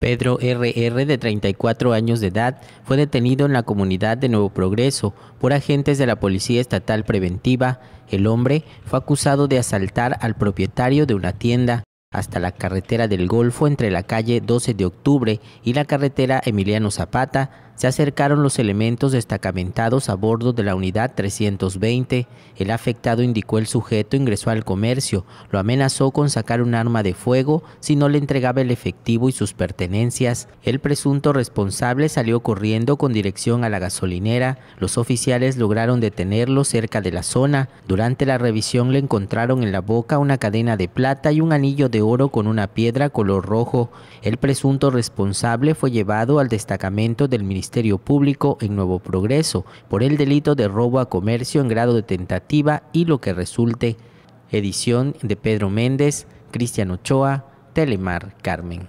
Pedro RR, de 34 años de edad, fue detenido en la comunidad de Nuevo Progreso por agentes de la Policía Estatal Preventiva. El hombre fue acusado de asaltar al propietario de una tienda hasta la carretera del Golfo entre la calle 12 de Octubre y la carretera Emiliano Zapata, se acercaron los elementos destacamentados a bordo de la unidad 320. El afectado indicó el sujeto ingresó al comercio, lo amenazó con sacar un arma de fuego si no le entregaba el efectivo y sus pertenencias. El presunto responsable salió corriendo con dirección a la gasolinera. Los oficiales lograron detenerlo cerca de la zona. Durante la revisión le encontraron en la boca una cadena de plata y un anillo de oro con una piedra color rojo. El presunto responsable fue llevado al destacamento del Ministerio Ministerio Público en Nuevo Progreso por el delito de robo a comercio en grado de tentativa y lo que resulte. Edición de Pedro Méndez, Cristian Ochoa, Telemar Carmen.